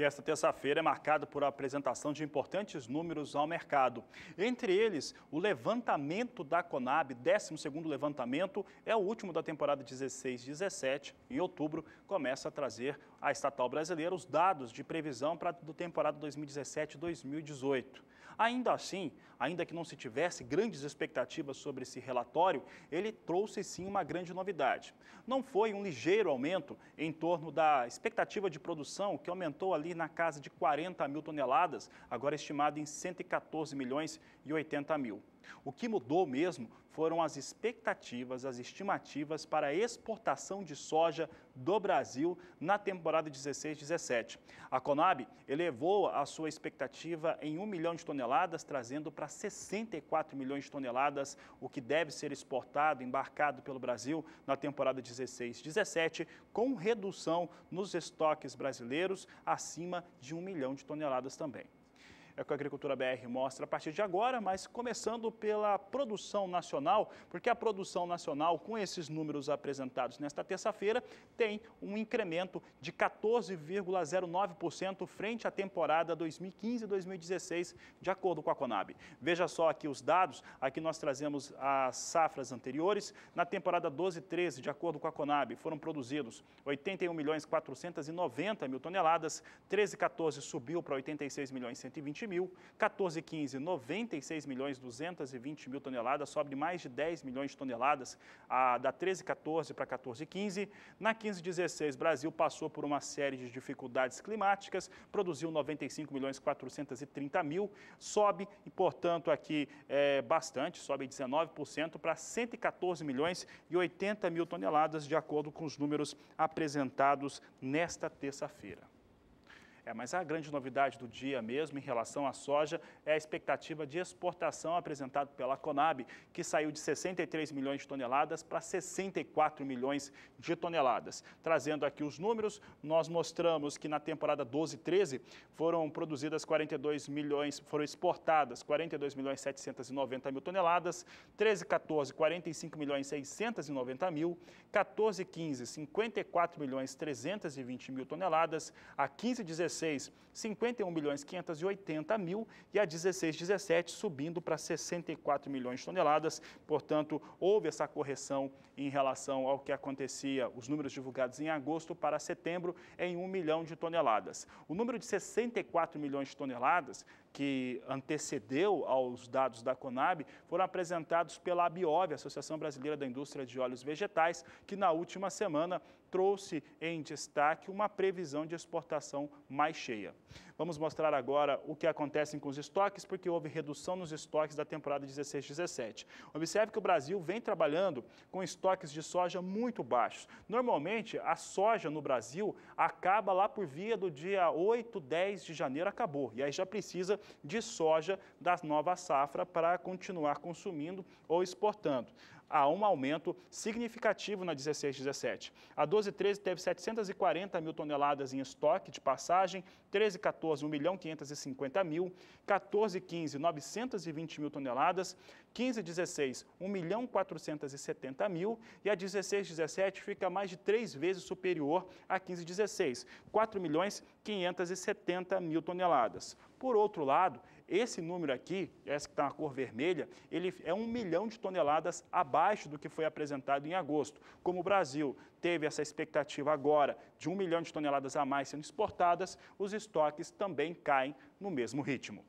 E esta terça-feira é marcada por apresentação de importantes números ao mercado. Entre eles, o levantamento da Conab, 12º levantamento, é o último da temporada 16-17. Em outubro, começa a trazer à estatal brasileira os dados de previsão para a temporada 2017-2018. Ainda assim, ainda que não se tivesse grandes expectativas sobre esse relatório, ele trouxe sim uma grande novidade. Não foi um ligeiro aumento em torno da expectativa de produção, que aumentou ali ali na casa de 40 mil toneladas, agora estimado em 114 milhões e 80 mil. O que mudou mesmo foram as expectativas, as estimativas para a exportação de soja do Brasil na temporada 16-17. A Conab elevou a sua expectativa em 1 milhão de toneladas, trazendo para 64 milhões de toneladas, o que deve ser exportado, embarcado pelo Brasil na temporada 16-17, com redução nos estoques brasileiros acima de 1 milhão de toneladas também é o que a Agricultura BR mostra a partir de agora, mas começando pela produção nacional, porque a produção nacional, com esses números apresentados nesta terça-feira, tem um incremento de 14,09% frente à temporada 2015-2016, de acordo com a Conab. Veja só aqui os dados, aqui nós trazemos as safras anteriores. Na temporada 12-13, de acordo com a Conab, foram produzidos 81 milhões 490 mil toneladas, 13-14 subiu para 86 milhões 120 mil mil. 14 96 milhões 220 mil toneladas, sobe mais de 10 milhões de toneladas a, da 1314 para 1415. Na 1516, Brasil passou por uma série de dificuldades climáticas, produziu 95 milhões 430 mil, sobe, e, portanto, aqui é, bastante, sobe 19% para 114 milhões e 80 mil toneladas, de acordo com os números apresentados nesta terça-feira. É, mas a grande novidade do dia mesmo em relação à soja é a expectativa de exportação apresentada pela Conab, que saiu de 63 milhões de toneladas para 64 milhões de toneladas. Trazendo aqui os números, nós mostramos que na temporada 12-13 foram produzidas 42 milhões, foram exportadas 42 milhões 790 mil toneladas, 13-14, 45 milhões 690 mil, 14-15, 54 milhões 320 mil toneladas, a 15-16 16, 51 milhões 580 mil e a 16, 17 subindo para 64 milhões de toneladas. Portanto, houve essa correção em relação ao que acontecia, os números divulgados em agosto para setembro, em 1 milhão de toneladas. O número de 64 milhões de toneladas que antecedeu aos dados da Conab foram apresentados pela ABIOV, Associação Brasileira da Indústria de Óleos Vegetais, que na última semana trouxe em destaque uma previsão de exportação mais cheia. Vamos mostrar agora o que acontece com os estoques, porque houve redução nos estoques da temporada 16-17. Observe que o Brasil vem trabalhando com estoques de soja muito baixos. Normalmente, a soja no Brasil acaba lá por via do dia 8, 10 de janeiro, acabou. E aí já precisa de soja da nova safra para continuar consumindo ou exportando há um aumento significativo na 16-17. A 12-13 teve 740 mil toneladas em estoque de passagem, 13-14, 1 milhão 550 mil, 14-15, 920 mil toneladas, 15-16, 1 milhão 470 mil e a 16-17 fica mais de três vezes superior a 15-16, 4 milhões 570 mil toneladas. Por outro lado, esse número aqui, essa que está na cor vermelha, ele é um milhão de toneladas abaixo do que foi apresentado em agosto. Como o Brasil teve essa expectativa agora de um milhão de toneladas a mais sendo exportadas, os estoques também caem no mesmo ritmo.